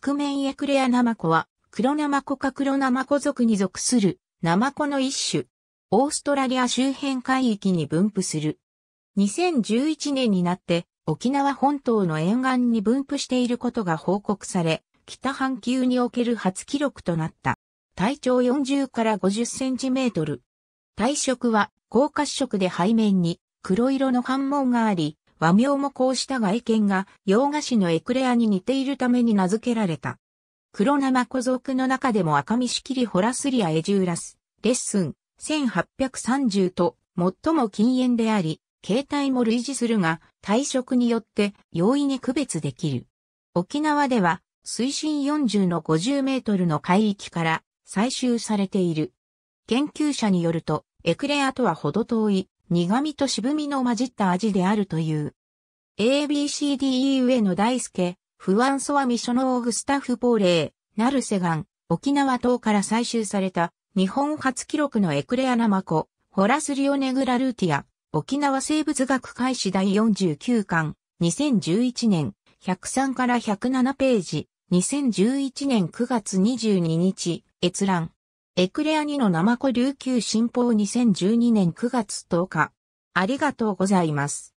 覆面エクレアナマコは、黒ナマコか黒ナマコ族に属するナマコの一種。オーストラリア周辺海域に分布する。2011年になって沖縄本島の沿岸に分布していることが報告され、北半球における初記録となった。体長40から50センチメートル。体色は高褐色で背面に黒色の斑紋があり、和名もこうした外見が洋菓子のエクレアに似ているために名付けられた。黒生小族の中でも赤見しきりホラスリアエジューラス、レッスン、1830と最も禁煙であり、形態も類似するが、体色によって容易に区別できる。沖縄では、水深40の50メートルの海域から採集されている。研究者によると、エクレアとはほど遠い苦味と渋みの混じった味であるという。ABCDE 上野大輔、不安ソアミショノオグスタッフポーレー、ナルセガン、沖縄島から採集された日本初記録のエクレアナマコ、ホラスリオネグラルーティア、沖縄生物学開始第49巻、2011年、103から107ページ、2011年9月22日、閲覧。エクレア2のナマコ琉球新報2012年9月10日。ありがとうございます。